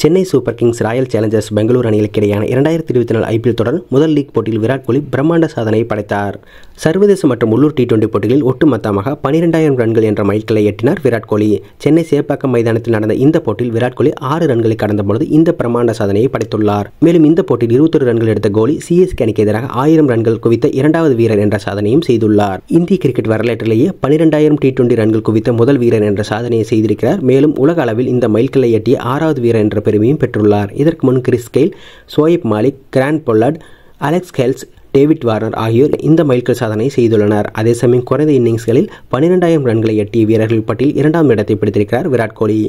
Chennai Super Kings Royal Challengers Bangalore அணிகளுக்கு இடையான இரண்டாயிரத்தி இருபத்தி நாலு ஐபிஎல் தொடர் முதல் லீக் போட்டியில் விராட் கோலி பிரம்மாண்ட சாதனையை படைத்தார் சர்வதேச மற்றும் உள்ளூர் டி டுவெண்டி போட்டிகளில் ஒட்டுமொத்தமாக பனிரெண்டாயிரம் ரன்கள் என்ற மைல்களை எட்டினார் விராட் கோலி சென்னை சேப்பாக்கம் மைதானத்தில் நடந்த இந்த போட்டியில் விராட் கோலி ஆறு ரன்களை கடந்தபோது இந்த பிரம்மாண்ட சாதனையை படைத்துள்ளார் மேலும் இந்த போட்டியில் இருபத்தொரு ரன்கள் எடுத்த கோலி சிஎஸ்கே அணிக்கு எதிராக ஆயிரம் ரன்கள் குவித்த இரண்டாவது வீரர் என்ற சாதனையும் செய்துள்ளார் இந்திய கிரிக்கெட் வரலாற்றிலேயே பனிரெண்டாயிரம் டி டுவெண்டி ரன்கள் குவித்த முதல் வீரர் என்ற சாதனையை செய்திருக்கிறார் மேலும் உலக அளவில் இந்த மைல்களை எட்டிய ஆறாவது வீரர் வீரர் என்ற பெருமையும் பெற்றுள்ளார் இதற்கு முன் Chris Gayle Shoaib Malik Grant Pollard Alex Hales David Warner ஆகியோர் இந்த மைல்கல் சாதனை செய்துள்ளனர் அதே சமயம் குறைந்த இன்னிங்ஸ்களில் பன்னிரெண்டாயிரம் ரன்களை எட்டிய வீரர்கள் பட்டியல் இரண்டாம் இடத்தை பிடித்திருக்கிறார் விராட் கோலி